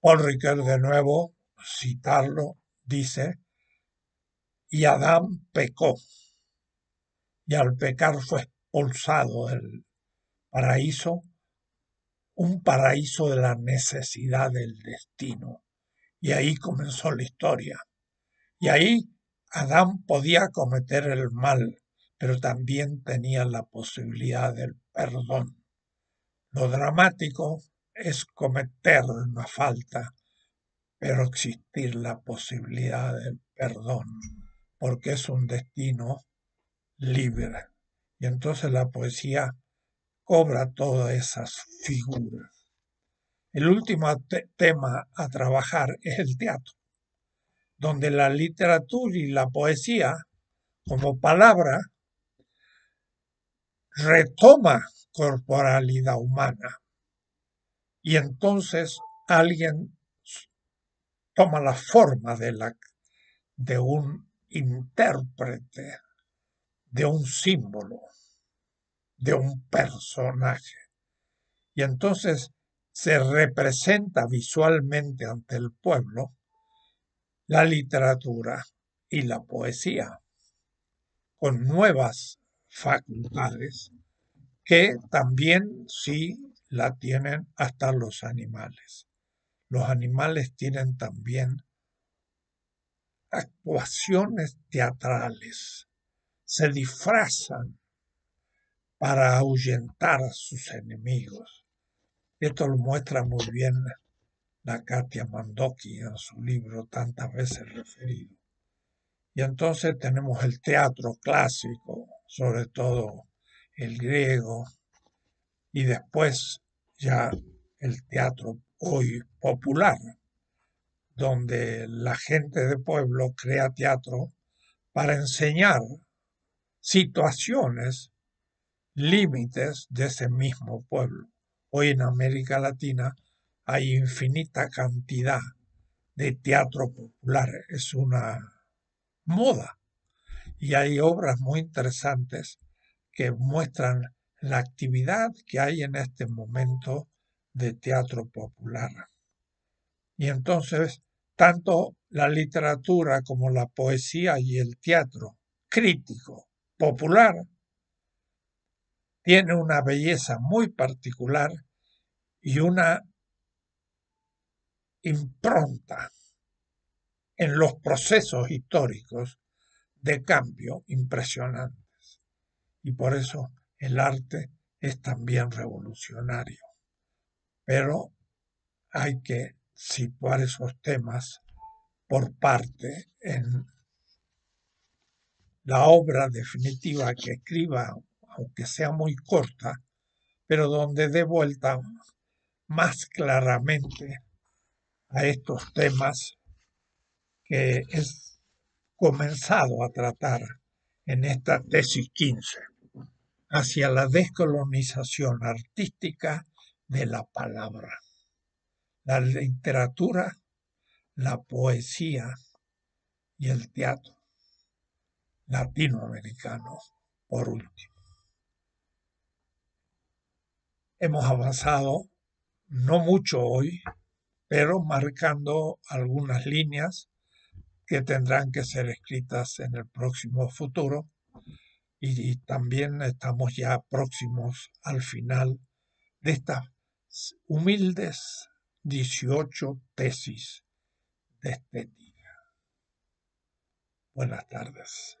S1: Paul Riquel de nuevo, citarlo, dice, y Adán pecó, y al pecar fue expulsado del paraíso, un paraíso de la necesidad del destino. Y ahí comenzó la historia. Y ahí Adán podía cometer el mal, pero también tenía la posibilidad del perdón. Lo dramático es cometer una falta, pero existir la posibilidad del perdón, porque es un destino libre. Y entonces la poesía cobra todas esas figuras. El último tema a trabajar es el teatro, donde la literatura y la poesía como palabra retoma corporalidad humana. Y entonces alguien toma la forma de un intérprete, de un símbolo de un personaje. Y entonces se representa visualmente ante el pueblo la literatura y la poesía, con nuevas facultades que también sí la tienen hasta los animales. Los animales tienen también actuaciones teatrales, se disfrazan para ahuyentar sus enemigos. Esto lo muestra muy bien la Katia Mandoki en su libro tantas veces referido. Y entonces tenemos el teatro clásico, sobre todo el griego, y después ya el teatro hoy popular, donde la gente de pueblo crea teatro para enseñar situaciones límites de ese mismo pueblo. Hoy en América Latina hay infinita cantidad de teatro popular, es una moda y hay obras muy interesantes que muestran la actividad que hay en este momento de teatro popular. Y entonces, tanto la literatura como la poesía y el teatro crítico popular tiene una belleza muy particular y una impronta en los procesos históricos de cambio impresionantes. Y por eso el arte es también revolucionario. Pero hay que situar esos temas por parte en la obra definitiva que escriba aunque sea muy corta, pero donde dé vuelta más claramente a estos temas que he comenzado a tratar en esta tesis 15, hacia la descolonización artística de la palabra. La literatura, la poesía y el teatro latinoamericano, por último. hemos avanzado, no mucho hoy, pero marcando algunas líneas que tendrán que ser escritas en el próximo futuro y, también estamos ya próximos al final de estas humildes 18 tesis de este día. Buenas tardes.